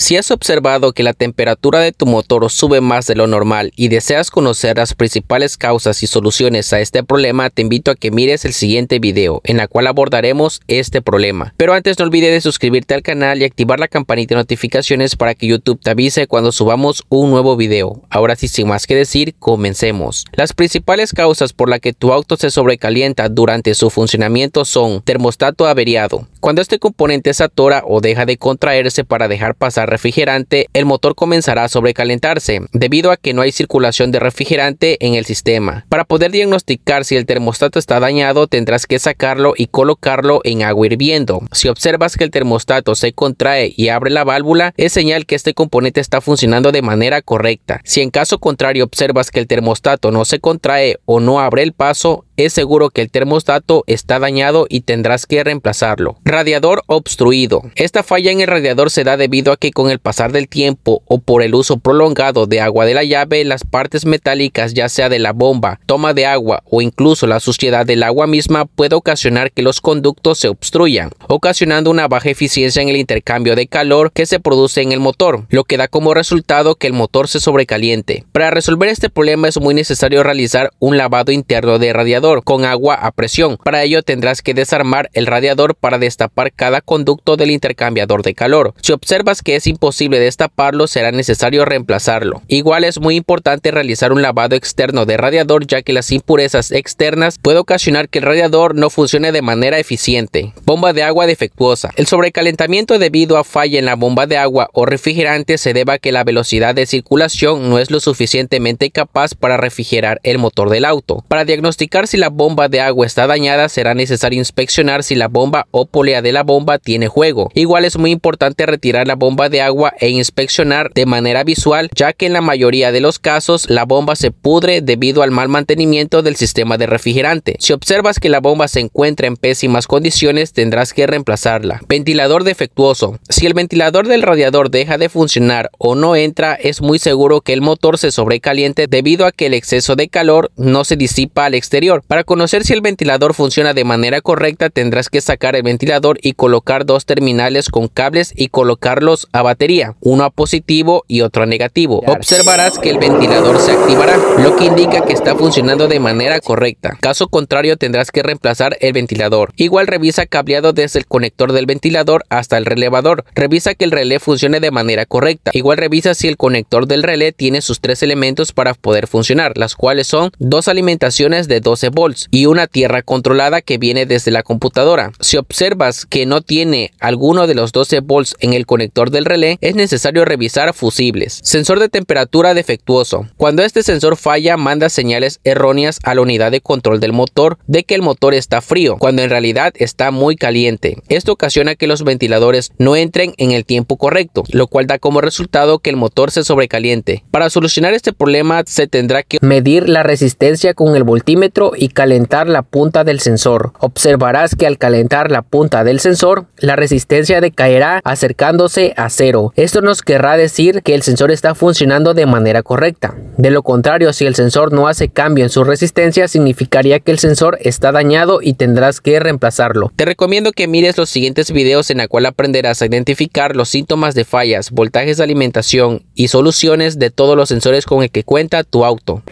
Si has observado que la temperatura de tu motor sube más de lo normal y deseas conocer las principales causas y soluciones a este problema, te invito a que mires el siguiente video en el cual abordaremos este problema. Pero antes no olvides de suscribirte al canal y activar la campanita de notificaciones para que YouTube te avise cuando subamos un nuevo video. Ahora sí, sin más que decir, comencemos. Las principales causas por las que tu auto se sobrecalienta durante su funcionamiento son termostato averiado, cuando este componente se atora o deja de contraerse para dejar pasar refrigerante, el motor comenzará a sobrecalentarse, debido a que no hay circulación de refrigerante en el sistema. Para poder diagnosticar si el termostato está dañado, tendrás que sacarlo y colocarlo en agua hirviendo. Si observas que el termostato se contrae y abre la válvula, es señal que este componente está funcionando de manera correcta. Si en caso contrario observas que el termostato no se contrae o no abre el paso, es seguro que el termostato está dañado y tendrás que reemplazarlo. Radiador obstruido. Esta falla en el radiador se da debido a que con el pasar del tiempo o por el uso prolongado de agua de la llave, las partes metálicas ya sea de la bomba, toma de agua o incluso la suciedad del agua misma puede ocasionar que los conductos se obstruyan, ocasionando una baja eficiencia en el intercambio de calor que se produce en el motor, lo que da como resultado que el motor se sobrecaliente. Para resolver este problema es muy necesario realizar un lavado interno de radiador con agua a presión. Para ello tendrás que desarmar el radiador para destapar cada conducto del intercambiador de calor. Si observas que es imposible destaparlo, será necesario reemplazarlo. Igual es muy importante realizar un lavado externo de radiador ya que las impurezas externas puede ocasionar que el radiador no funcione de manera eficiente. Bomba de agua defectuosa. El sobrecalentamiento debido a falla en la bomba de agua o refrigerante se debe a que la velocidad de circulación no es lo suficientemente capaz para refrigerar el motor del auto. Para diagnosticar si la bomba de agua está dañada, será necesario inspeccionar si la bomba o polea de la bomba tiene juego. Igual es muy importante retirar la bomba de agua e inspeccionar de manera visual, ya que en la mayoría de los casos la bomba se pudre debido al mal mantenimiento del sistema de refrigerante. Si observas que la bomba se encuentra en pésimas condiciones, tendrás que reemplazarla. Ventilador defectuoso. Si el ventilador del radiador deja de funcionar o no entra, es muy seguro que el motor se sobrecaliente debido a que el exceso de calor no se disipa al exterior. Para conocer si el ventilador funciona de manera correcta tendrás que sacar el ventilador y colocar dos terminales con cables y colocarlos a batería, uno a positivo y otro a negativo. Observarás que el ventilador se activará, lo que indica que está funcionando de manera correcta. Caso contrario tendrás que reemplazar el ventilador. Igual revisa cableado desde el conector del ventilador hasta el relevador. Revisa que el relé funcione de manera correcta. Igual revisa si el conector del relé tiene sus tres elementos para poder funcionar, las cuales son dos alimentaciones de 12 volts y una tierra controlada que viene desde la computadora. Si observas que no tiene alguno de los 12 volts en el conector del relé, es necesario revisar fusibles. Sensor de temperatura defectuoso. Cuando este sensor falla, manda señales erróneas a la unidad de control del motor de que el motor está frío, cuando en realidad está muy caliente. Esto ocasiona que los ventiladores no entren en el tiempo correcto, lo cual da como resultado que el motor se sobrecaliente. Para solucionar este problema se tendrá que medir la resistencia con el voltímetro y calentar la punta del sensor. Observarás que al calentar la punta del sensor, la resistencia decaerá acercándose a cero. Esto nos querrá decir que el sensor está funcionando de manera correcta. De lo contrario, si el sensor no hace cambio en su resistencia, significaría que el sensor está dañado y tendrás que reemplazarlo. Te recomiendo que mires los siguientes videos en la cual aprenderás a identificar los síntomas de fallas, voltajes de alimentación y soluciones de todos los sensores con el que cuenta tu auto.